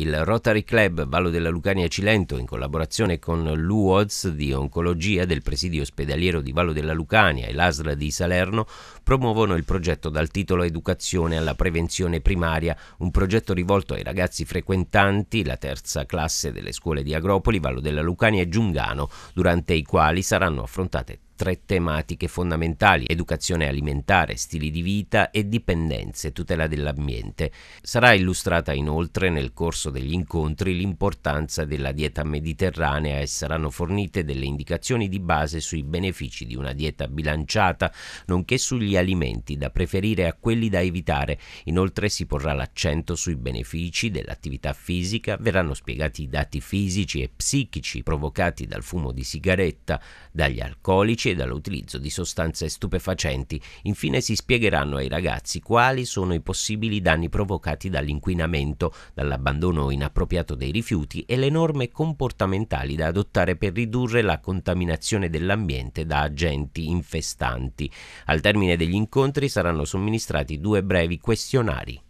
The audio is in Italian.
Il Rotary Club Vallo della Lucania Cilento, in collaborazione con l'UODS di Oncologia del Presidio Ospedaliero di Vallo della Lucania e l'ASRA di Salerno, promuovono il progetto dal titolo Educazione alla prevenzione primaria, un progetto rivolto ai ragazzi frequentanti la terza classe delle scuole di Agropoli, Vallo della Lucania e Giungano, durante i quali saranno affrontate tre tematiche fondamentali, educazione alimentare, stili di vita e dipendenze, tutela dell'ambiente. Sarà illustrata inoltre nel corso degli incontri l'importanza della dieta mediterranea e saranno fornite delle indicazioni di base sui benefici di una dieta bilanciata, nonché sugli alimenti da preferire a quelli da evitare. Inoltre si porrà l'accento sui benefici dell'attività fisica, verranno spiegati i dati fisici e psichici provocati dal fumo di sigaretta, dagli alcolici proceda l'utilizzo di sostanze stupefacenti. Infine si spiegheranno ai ragazzi quali sono i possibili danni provocati dall'inquinamento, dall'abbandono inappropriato dei rifiuti e le norme comportamentali da adottare per ridurre la contaminazione dell'ambiente da agenti infestanti. Al termine degli incontri saranno somministrati due brevi questionari.